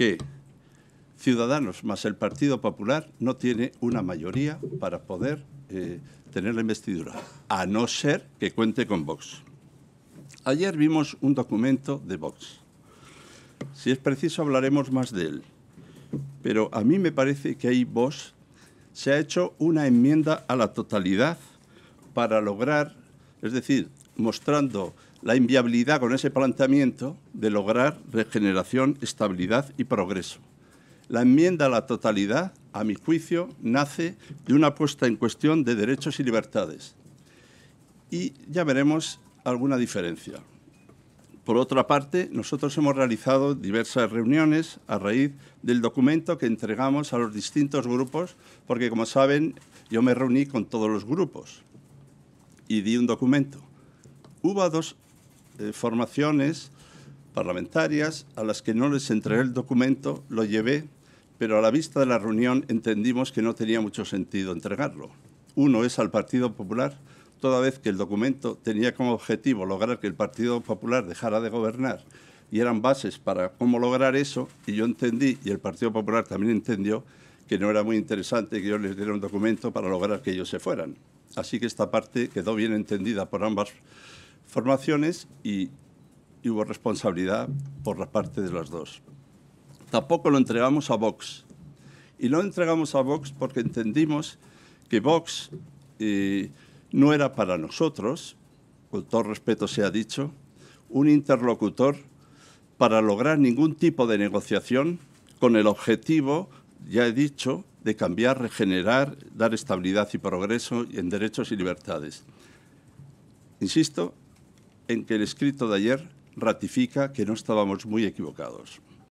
que Ciudadanos más el Partido Popular no tiene una mayoría para poder eh, tener la investidura, a no ser que cuente con Vox. Ayer vimos un documento de Vox. Si es preciso hablaremos más de él, pero a mí me parece que ahí Vox se ha hecho una enmienda a la totalidad para lograr, es decir, mostrando la inviabilidad con ese planteamiento de lograr regeneración, estabilidad y progreso. La enmienda a la totalidad, a mi juicio, nace de una puesta en cuestión de derechos y libertades. Y ya veremos alguna diferencia. Por otra parte, nosotros hemos realizado diversas reuniones a raíz del documento que entregamos a los distintos grupos, porque como saben, yo me reuní con todos los grupos y di un documento. Hubo dos eh, formaciones parlamentarias a las que no les entregué el documento, lo llevé, pero a la vista de la reunión entendimos que no tenía mucho sentido entregarlo. Uno es al Partido Popular, toda vez que el documento tenía como objetivo lograr que el Partido Popular dejara de gobernar y eran bases para cómo lograr eso, y yo entendí, y el Partido Popular también entendió, que no era muy interesante que yo les diera un documento para lograr que ellos se fueran. Así que esta parte quedó bien entendida por ambas formaciones y, hubo responsabilidad por la parte de las dos. Tampoco lo entregamos a Vox. Y lo entregamos a Vox porque entendimos que Vox eh, no era para nosotros, con todo respeto se ha dicho, un interlocutor para lograr ningún tipo de negociación con el objetivo, ya he dicho, de cambiar, regenerar, dar estabilidad y progreso en derechos y libertades. Insisto, en que el escrito de ayer ratifica que no estábamos muy equivocados.